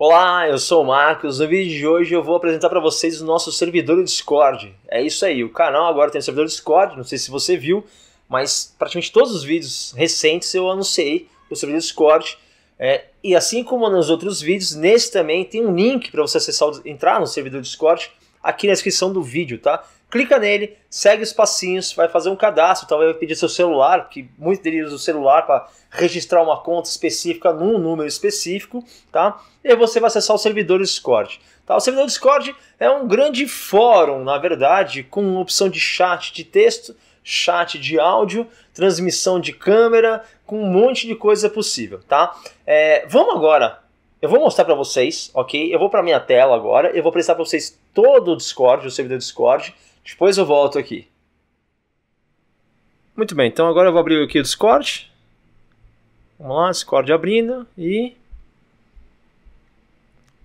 Olá, eu sou o Marcos. No vídeo de hoje eu vou apresentar para vocês o nosso servidor do Discord. É isso aí, o canal agora tem o servidor do Discord, não sei se você viu, mas praticamente todos os vídeos recentes eu anunciei o servidor do Discord. É, e assim como nos outros vídeos, nesse também tem um link para você acessar, entrar no servidor do Discord aqui na descrição do vídeo, tá? clica nele, segue os passinhos, vai fazer um cadastro, talvez então vai pedir seu celular, porque muitos deles usam o celular para registrar uma conta específica num número específico, tá? E você vai acessar o servidor Discord. Tá? O servidor Discord é um grande fórum, na verdade, com opção de chat de texto, chat de áudio, transmissão de câmera, com um monte de coisa possível, tá? É, vamos agora eu vou mostrar para vocês, ok? Eu vou para minha tela agora, eu vou prestar para vocês todo o Discord, o servidor Discord, depois eu volto aqui. Muito bem, então agora eu vou abrir aqui o Discord. Vamos lá, Discord abrindo e...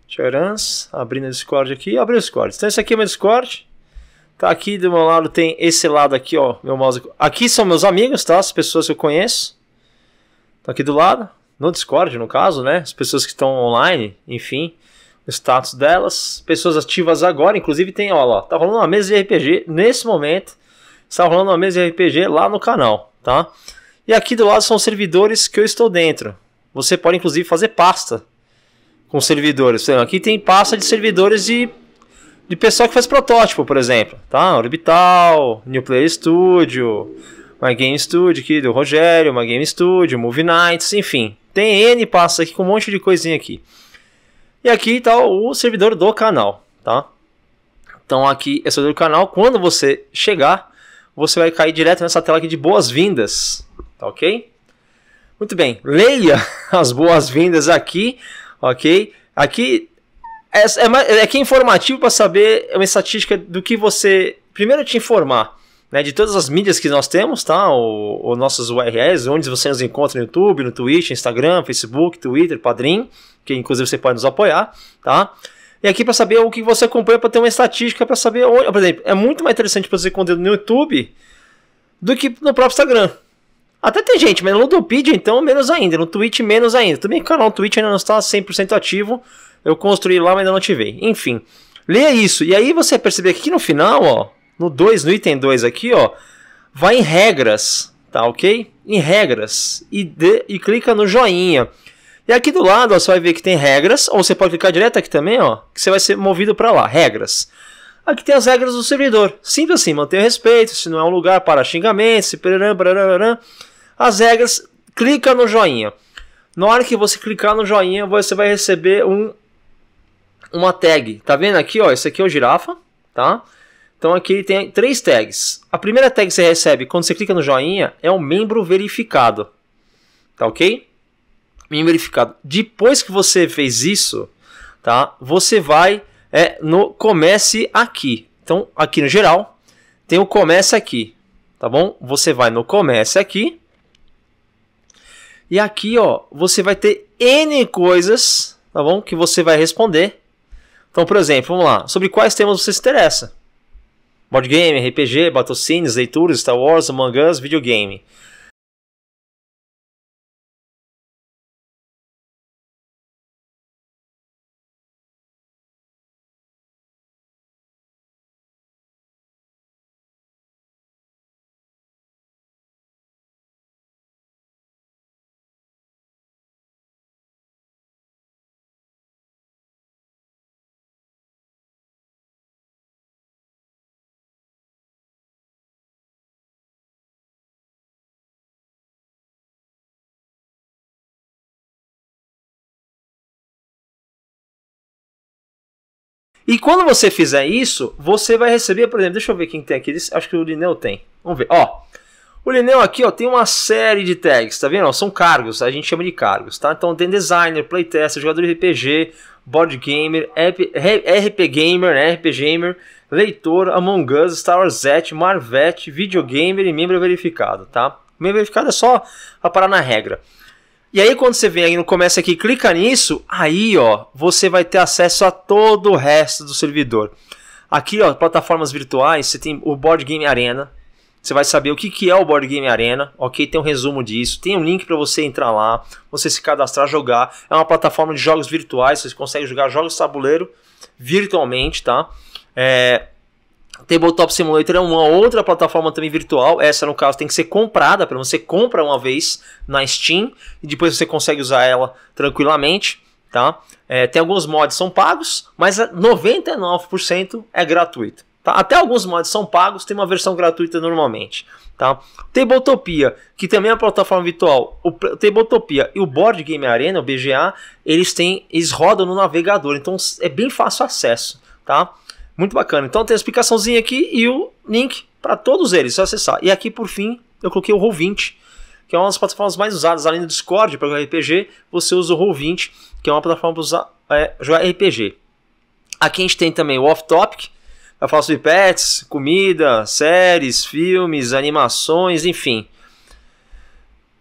Tcharans, abrindo o Discord aqui, abriu o Discord. Então esse aqui é meu Discord. Tá aqui do meu lado tem esse lado aqui, ó, meu mouse. Aqui são meus amigos, tá? As pessoas que eu conheço. Tá aqui do lado, no Discord, no caso, né? As pessoas que estão online, enfim status delas. Pessoas ativas agora, inclusive tem, ó lá, tá rolando uma mesa de RPG nesse momento. Está rolando uma mesa de RPG lá no canal, tá? E aqui do lado são os servidores que eu estou dentro. Você pode inclusive fazer pasta com servidores. Aqui tem pasta de servidores de, de pessoal que faz protótipo, por exemplo, tá? Orbital, New Player Studio, My Game Studio aqui do Rogério, My Game Studio, Movie Nights, enfim. Tem N pasta aqui com um monte de coisinha aqui. E aqui está o servidor do canal, tá? Então aqui é o servidor do canal. Quando você chegar, você vai cair direto nessa tela aqui de boas-vindas, tá ok? Muito bem, leia as boas-vindas aqui, ok? Aqui é, é, é, que é informativo para saber uma estatística do que você... Primeiro te informar né, de todas as mídias que nós temos, tá? O, o nossos URLs, onde você nos encontra no YouTube, no Twitch, Instagram, Facebook, Twitter, Padrim, que inclusive você pode nos apoiar, tá? E aqui para saber o que você acompanha, para ter uma estatística, para saber onde. Por exemplo, é muito mais interessante você conteúdo no YouTube do que no próprio Instagram. Até tem gente, mas no Ludopedia, então, menos ainda. No Twitch, menos ainda. Também o canal Twitch ainda não está 100% ativo. Eu construí lá, mas ainda não ativei. Enfim, leia isso. E aí você vai perceber que aqui no final, ó, no 2, no item 2 aqui, ó, vai em regras, tá ok? Em regras e, de, e clica no joinha. E aqui do lado ó, você vai ver que tem regras, ou você pode clicar direto aqui também, ó, que você vai ser movido para lá, regras. Aqui tem as regras do servidor. Simples assim, manter respeito, se não é um lugar para xingamentos, pararam, pararam, as regras, clica no joinha. Na hora que você clicar no joinha, você vai receber um uma tag. Tá vendo aqui, ó, esse aqui é o girafa, tá? Então aqui ele tem três tags. A primeira tag que você recebe quando você clica no joinha é um membro verificado. Tá ok? Membro verificado. Depois que você fez isso, tá? Você vai é, no comece aqui. Então aqui no geral tem o comece aqui, tá bom? Você vai no comece aqui. E aqui, ó, você vai ter N coisas, tá bom? Que você vai responder. Então, por exemplo, vamos lá. Sobre quais temas você se interessa? board game, RPG, Scenes, leituras, Star Wars, Among Us, videogame. E quando você fizer isso, você vai receber, por exemplo, deixa eu ver quem tem aqui. Acho que o Lineu tem. Vamos ver. Ó, o Lineu aqui ó, tem uma série de tags, tá vendo? são cargos, a gente chama de cargos, tá? Então tem designer, playtester, jogador de RPG, board gamer, RP, gamer, né? RP gamer, leitor, Among Us, Star Wars Z, Marvete, videogamer e membro verificado, tá? Membro verificado é só pra parar na regra. E aí quando você vem aí no começo aqui, clica nisso, aí ó, você vai ter acesso a todo o resto do servidor. Aqui ó, plataformas virtuais, você tem o Board Game Arena. Você vai saber o que, que é o Board Game Arena, ok? Tem um resumo disso, tem um link para você entrar lá, você se cadastrar, jogar. É uma plataforma de jogos virtuais, você consegue jogar jogos tabuleiro virtualmente, tá? É, Tabletop Simulator é uma outra plataforma também virtual. Essa, no caso, tem que ser comprada. Para você compra uma vez na Steam e depois você consegue usar ela tranquilamente. Tá? É, tem alguns mods são pagos, mas 99% é, é gratuito. Tá? Até alguns mods são pagos, tem uma versão gratuita normalmente. Tá? Tabletopia, que também é uma plataforma virtual, o Tabletopia e o Board Game Arena, o BGA, eles têm, eles rodam no navegador, então é bem fácil acesso, tá? Muito bacana. Então tem a explicaçãozinha aqui e o link para todos eles, é só acessar. E aqui por fim, eu coloquei o Roll20, que é uma das plataformas mais usadas, além do Discord para o RPG, você usa o Roll20, que é uma plataforma para usar, é, jogar RPG. Aqui a gente tem também o Off Topic, para falar sobre pets, comida, séries, filmes, animações, enfim.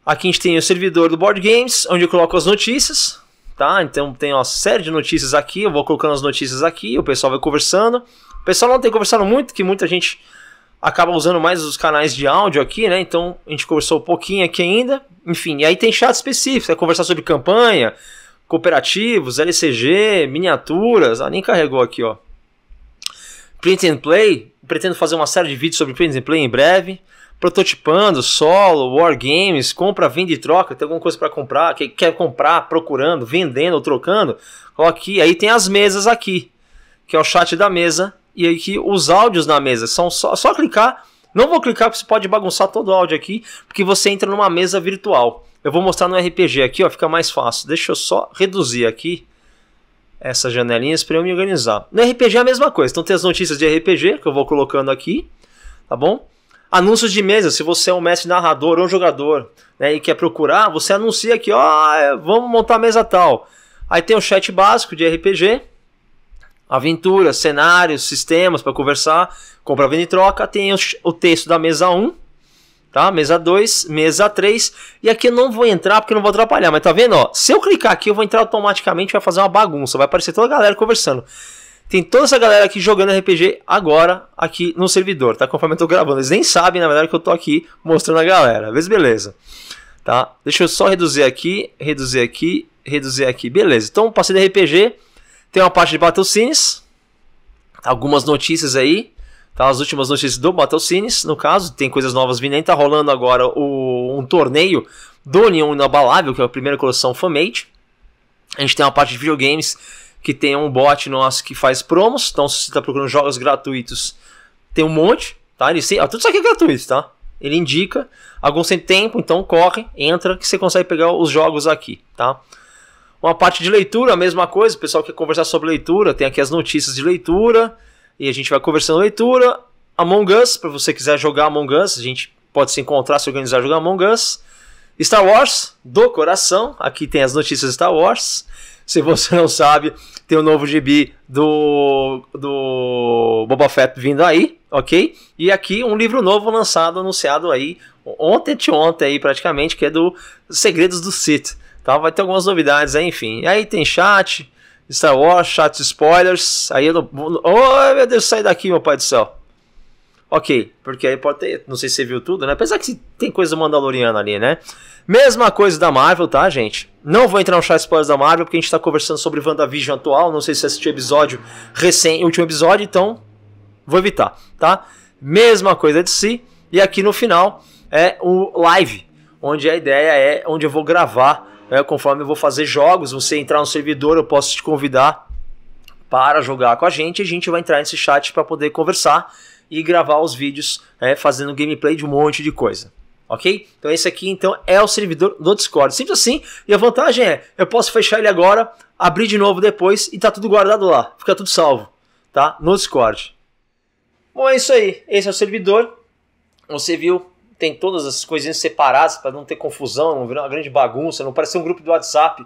Aqui a gente tem o servidor do Board Games, onde eu coloco as notícias, tá? Então tem uma série de notícias aqui, eu vou colocando as notícias aqui, o pessoal vai conversando. O pessoal não tem conversado muito, que muita gente acaba usando mais os canais de áudio aqui, né? Então a gente conversou um pouquinho aqui ainda. Enfim, e aí tem chat específico, é conversar sobre campanha, cooperativos, LCG, miniaturas. Ah, nem carregou aqui, ó. Print and Play, pretendo fazer uma série de vídeos sobre Print and Play em breve prototipando, solo, war games, compra, vende e troca, tem alguma coisa para comprar, quer comprar, procurando, vendendo ou trocando, coloca aqui. Aí tem as mesas aqui, que é o chat da mesa e aí que os áudios na mesa são só, só clicar. Não vou clicar porque você pode bagunçar todo o áudio aqui, porque você entra numa mesa virtual. Eu vou mostrar no RPG aqui, ó, fica mais fácil. Deixa eu só reduzir aqui essas janelinhas para eu me organizar. No RPG é a mesma coisa. Então tem as notícias de RPG que eu vou colocando aqui, tá bom? Anúncios de mesa, se você é um mestre narrador ou jogador né, e quer procurar, você anuncia aqui, ó, é, vamos montar a mesa tal. Aí tem o chat básico de RPG, aventuras, cenários, sistemas para conversar, compra, venda e troca. Tem o, o texto da mesa 1, tá? Mesa 2, mesa 3. E aqui eu não vou entrar porque não vou atrapalhar, mas tá vendo? Ó, se eu clicar aqui, eu vou entrar automaticamente, vai fazer uma bagunça, vai aparecer toda a galera conversando. Tem toda essa galera aqui jogando RPG agora aqui no servidor, tá? Conforme eu tô gravando. Eles nem sabem, na verdade, que eu tô aqui mostrando a galera. Vês beleza. Tá? Deixa eu só reduzir aqui, reduzir aqui, reduzir aqui. Beleza. Então, passei de RPG. Tem uma parte de Battle Battlescenes. Algumas notícias aí. Tá, as últimas notícias do Battle Battlescenes, no caso, tem coisas novas vindo aí, tá rolando agora o, um torneio do União Inabalável, que é a primeira coleção Famate. A gente tem uma parte de videogames que tem um bot nosso que faz promos. Então, se você está procurando jogos gratuitos, tem um monte, tá? Ele, se... ah, tudo isso aqui é gratuito, tá? Ele indica. Alguns tem tempo, então corre, entra, que você consegue pegar os jogos aqui, tá? Uma parte de leitura, a mesma coisa. O pessoal quer conversar sobre leitura, tem aqui as notícias de leitura. E a gente vai conversando leitura. Among Us, para você quiser jogar Among Us, a gente pode se encontrar, se organizar, jogar Among Us. Star Wars, do coração. Aqui tem as notícias de Star Wars. Se você não sabe, tem o um novo gibi do, do Boba Fett vindo aí, ok? E aqui um livro novo lançado, anunciado aí, ontem de ontem aí praticamente, que é do Segredos do Sith. Tá? Vai ter algumas novidades aí, enfim. E aí tem chat, Star Wars, chat spoilers. Aí eu não. Oh, meu Deus, sai daqui, meu pai do céu. Ok, porque aí pode ter. Não sei se você viu tudo, né? Apesar que tem coisa mandaloriana ali, né? Mesma coisa da Marvel, tá, gente? Não vou entrar no chat spoilers da Marvel, porque a gente tá conversando sobre WandaVision atual. Não sei se você assistiu episódio recém, último episódio, então vou evitar, tá? Mesma coisa de si. E aqui no final é o live, onde a ideia é onde eu vou gravar, né, conforme eu vou fazer jogos. Você entrar no servidor, eu posso te convidar para jogar com a gente. e A gente vai entrar nesse chat para poder conversar e gravar os vídeos, né, fazendo gameplay de um monte de coisa ok? Então esse aqui então é o servidor do Discord, simples assim, e a vantagem é, eu posso fechar ele agora, abrir de novo depois e tá tudo guardado lá, fica tudo salvo, tá? No Discord. Bom, é isso aí, esse é o servidor, você viu, tem todas as coisinhas separadas para não ter confusão, não virar uma grande bagunça, não parecer um grupo do WhatsApp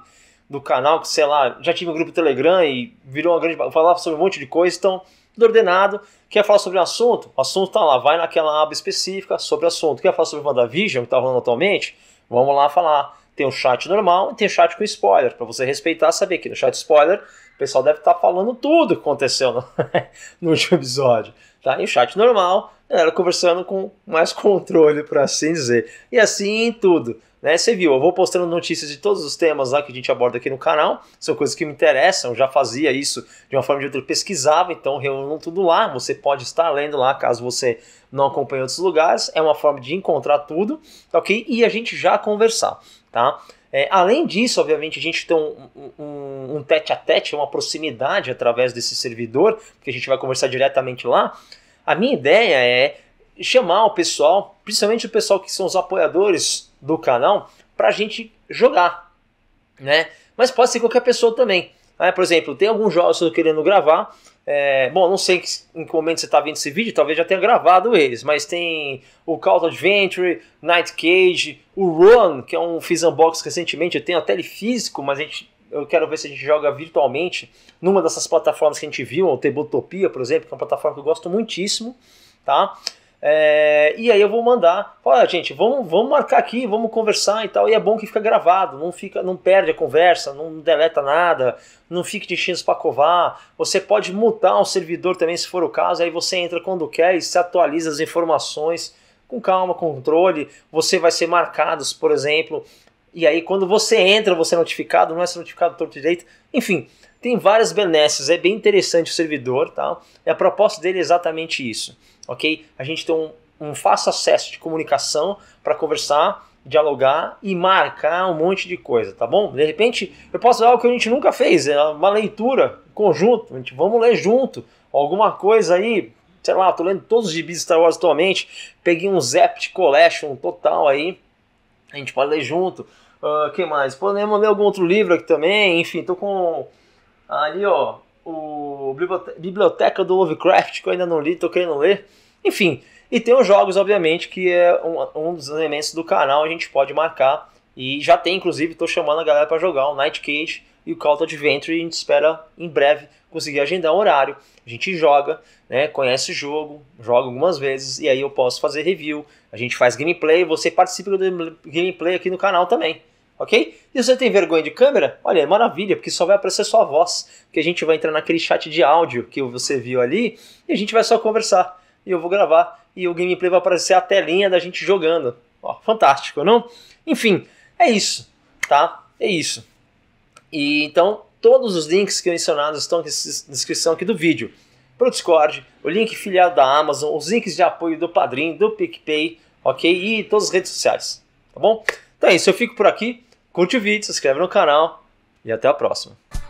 do canal, que sei lá, já tive um grupo do Telegram e virou uma grande bagunça, falava sobre um monte de coisa, então tudo ordenado. Quer falar sobre o um assunto? O assunto está lá, vai naquela aba específica sobre o assunto. Quer falar sobre WandaVision, que está rolando atualmente? Vamos lá falar. Tem um chat normal e tem chat com spoiler, para você respeitar saber que no chat spoiler o pessoal deve estar tá falando tudo que aconteceu no, no último episódio. Tá? E o chat normal era conversando com mais controle, por assim dizer. E assim em tudo. Né? Você viu, eu vou postando notícias de todos os temas lá que a gente aborda aqui no canal, são coisas que me interessam, eu já fazia isso de uma forma de outra, pesquisava, então reúno tudo lá, você pode estar lendo lá caso você não acompanhe outros lugares, é uma forma de encontrar tudo, ok? E a gente já conversar, tá? É, além disso, obviamente, a gente tem um, um tete a tete, uma proximidade através desse servidor, que a gente vai conversar diretamente lá, a minha ideia é chamar o pessoal, principalmente o pessoal que são os apoiadores do canal, para a gente jogar, né? Mas pode ser qualquer pessoa também. Né? Por exemplo, tem alguns jogos que eu estou querendo gravar. É, bom, não sei em que momento você está vendo esse vídeo, talvez já tenha gravado eles, mas tem o Call of Adventure, Night Cage, o Run, que é um fiz unbox recentemente, eu tenho até ele físico, mas a gente eu quero ver se a gente joga virtualmente numa dessas plataformas que a gente viu, o Tebotopia, por exemplo, que é uma plataforma que eu gosto muitíssimo, tá? É, e aí eu vou mandar, olha gente, vamos, vamos marcar aqui, vamos conversar e tal, e é bom que fica gravado, não fica, não perde a conversa, não deleta nada, não fique de chinos para covar, você pode mutar o servidor também se for o caso, aí você entra quando quer e se atualiza as informações, com calma, controle, você vai ser marcados, por exemplo, e aí, quando você entra, você é notificado, não é ser notificado torto direito. Enfim, tem várias benesses, é bem interessante o servidor, tá? E a proposta dele é exatamente isso, ok? A gente tem um, um fácil acesso de comunicação para conversar, dialogar e marcar um monte de coisa, tá bom? De repente, eu posso dar algo que a gente nunca fez, é uma leitura conjunto, a gente vamos ler junto, alguma coisa aí, sei lá, tô lendo todos os gibis Star Wars atualmente, peguei um Zept Collection total aí, a gente pode ler junto. Uh, ah, que mais? Podemos ler algum outro livro aqui também. Enfim, tô com ali, ó, o Biblioteca do Lovecraft, que eu ainda não li, tô querendo ler. Enfim, e tem os jogos, obviamente, que é um, um dos elementos do canal, a gente pode marcar. E já tem, inclusive, tô chamando a galera para jogar o Night Cage e o Call of Adventure, e a gente espera em breve conseguir agendar um horário, a gente joga, né, conhece o jogo, joga algumas vezes e aí eu posso fazer review, a gente faz gameplay, você participa do gameplay aqui no canal também. Ok? E você tem vergonha de câmera? Olha, é maravilha, porque só vai aparecer sua voz. Porque a gente vai entrar naquele chat de áudio que você viu ali e a gente vai só conversar. E eu vou gravar e o gameplay vai aparecer a telinha da gente jogando. Ó, fantástico, não? Enfim, é isso, tá? É isso. E então, Todos os links que mencionados estão na descrição aqui do vídeo. Para o Discord, o link filial da Amazon, os links de apoio do Padrim, do PicPay, ok? E todas as redes sociais, tá bom? Então é isso, eu fico por aqui. Curte o vídeo, se inscreve no canal e até a próxima.